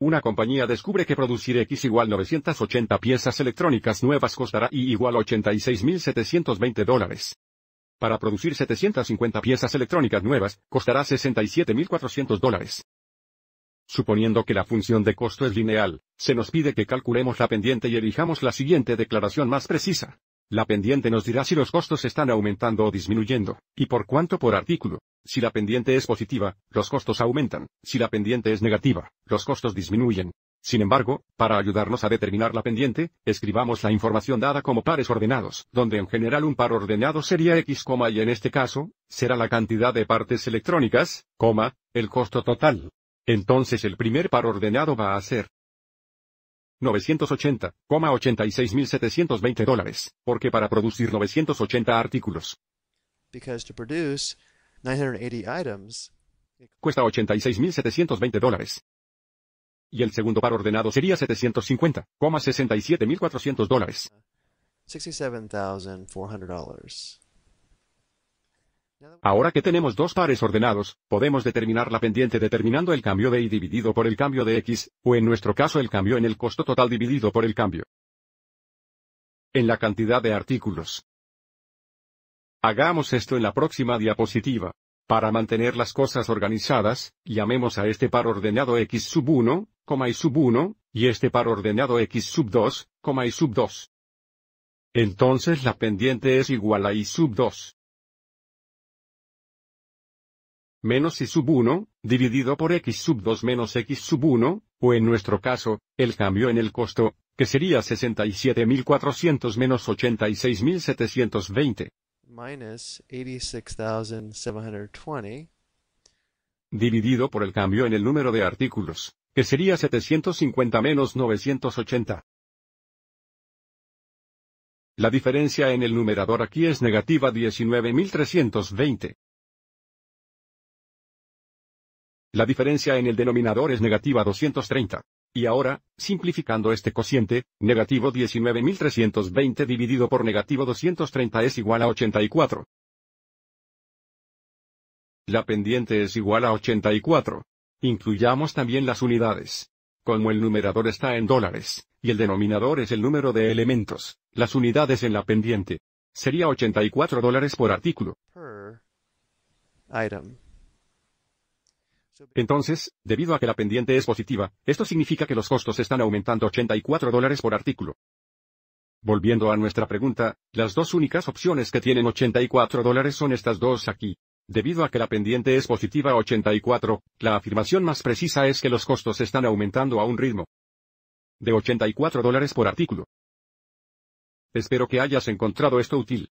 Una compañía descubre que producir X igual 980 piezas electrónicas nuevas costará Y igual 86.720 dólares. Para producir 750 piezas electrónicas nuevas, costará 67.400 dólares. Suponiendo que la función de costo es lineal, se nos pide que calculemos la pendiente y elijamos la siguiente declaración más precisa. La pendiente nos dirá si los costos están aumentando o disminuyendo, y por cuánto por artículo. Si la pendiente es positiva, los costos aumentan, si la pendiente es negativa, los costos disminuyen. Sin embargo, para ayudarnos a determinar la pendiente, escribamos la información dada como pares ordenados, donde en general un par ordenado sería X, y en este caso, será la cantidad de partes electrónicas, coma, el costo total. Entonces el primer par ordenado va a ser 980,86720 dólares, porque para producir 980 artículos. Because to produce 980 cuesta 86.720 dólares. Y el segundo par ordenado sería 750,67400 dólares. Ahora que tenemos dos pares ordenados, podemos determinar la pendiente determinando el cambio de y dividido por el cambio de x, o en nuestro caso el cambio en el costo total dividido por el cambio en la cantidad de artículos. Hagamos esto en la próxima diapositiva. Para mantener las cosas organizadas, llamemos a este par ordenado x sub 1, y sub 1, y este par ordenado x sub 2, y sub 2. Entonces la pendiente es igual a y sub 2 menos y sub 1, dividido por x sub 2 menos x sub 1, o en nuestro caso, el cambio en el costo, que sería 67.400 menos 86.720. 86,720. Dividido por el cambio en el número de artículos, que sería 750 menos 980. La diferencia en el numerador aquí es negativa 19.320. La diferencia en el denominador es negativa 230. Y ahora, simplificando este cociente, negativo 19.320 dividido por negativo 230 es igual a 84. La pendiente es igual a 84. Incluyamos también las unidades. Como el numerador está en dólares, y el denominador es el número de elementos, las unidades en la pendiente. Sería 84 dólares por artículo. Entonces, debido a que la pendiente es positiva, esto significa que los costos están aumentando 84 dólares por artículo. Volviendo a nuestra pregunta, las dos únicas opciones que tienen 84 dólares son estas dos aquí. Debido a que la pendiente es positiva 84, la afirmación más precisa es que los costos están aumentando a un ritmo de 84 dólares por artículo. Espero que hayas encontrado esto útil.